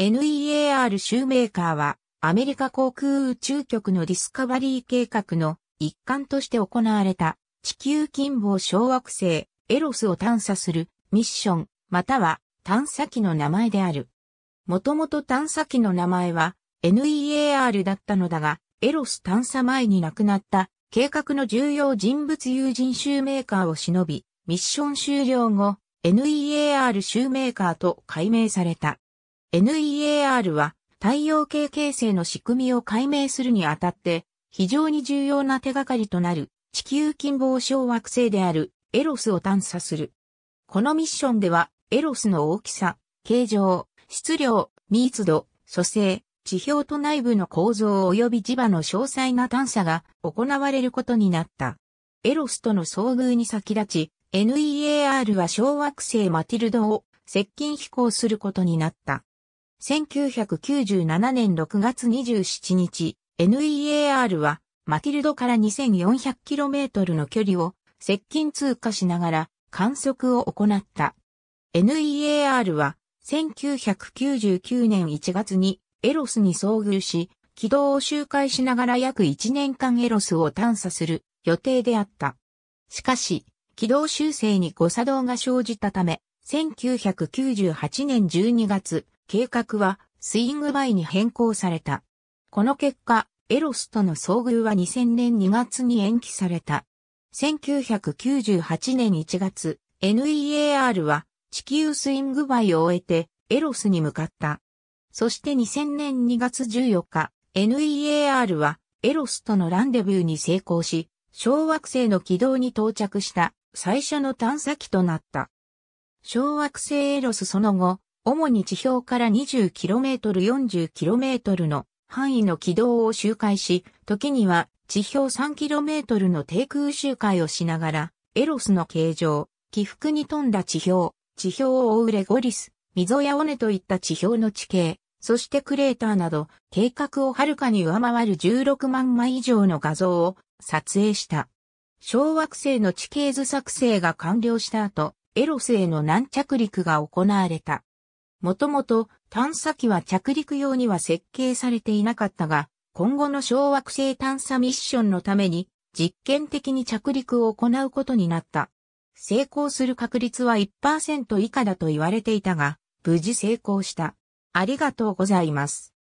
NEAR シューメーカーは、アメリカ航空宇宙局のディスカバリー計画の一環として行われた地球近傍小惑星エロスを探査するミッションまたは探査機の名前である。もともと探査機の名前は NEAR だったのだがエロス探査前に亡くなった計画の重要人物友人シューメーカーを忍びミッション終了後 NEAR シューメーカーと改名された。NEAR は太陽系形成の仕組みを解明するにあたって非常に重要な手がかりとなる地球近傍小惑星であるエロスを探査する。このミッションではエロスの大きさ、形状、質量、密度、組成、地表と内部の構造及び磁場の詳細な探査が行われることになった。エロスとの遭遇に先立ち、NEAR は小惑星マティルドを接近飛行することになった。1997年6月27日、NEAR はマティルドから 2400km の距離を接近通過しながら観測を行った。NEAR は1999年1月にエロスに遭遇し、軌道を周回しながら約1年間エロスを探査する予定であった。しかし、軌道修正に誤作動が生じたため、1998年12月、計画はスイングバイに変更された。この結果、エロスとの遭遇は2000年2月に延期された。1998年1月、NEAR は地球スイングバイを終えてエロスに向かった。そして2000年2月14日、NEAR はエロスとのランデビューに成功し、小惑星の軌道に到着した最初の探査機となった。小惑星エロスその後、主に地表から 20km40km の範囲の軌道を周回し、時には地表 3km の低空周回をしながら、エロスの形状、起伏に富んだ地表、地表を覆うレゴリス、溝や尾根といった地表の地形、そしてクレーターなど、計画をはるかに上回る16万枚以上の画像を撮影した。小惑星の地形図作成が完了した後、エロスへの軟着陸が行われた。もともと探査機は着陸用には設計されていなかったが、今後の小惑星探査ミッションのために実験的に着陸を行うことになった。成功する確率は1%以下だと言われていたが、無事成功した。ありがとうございます。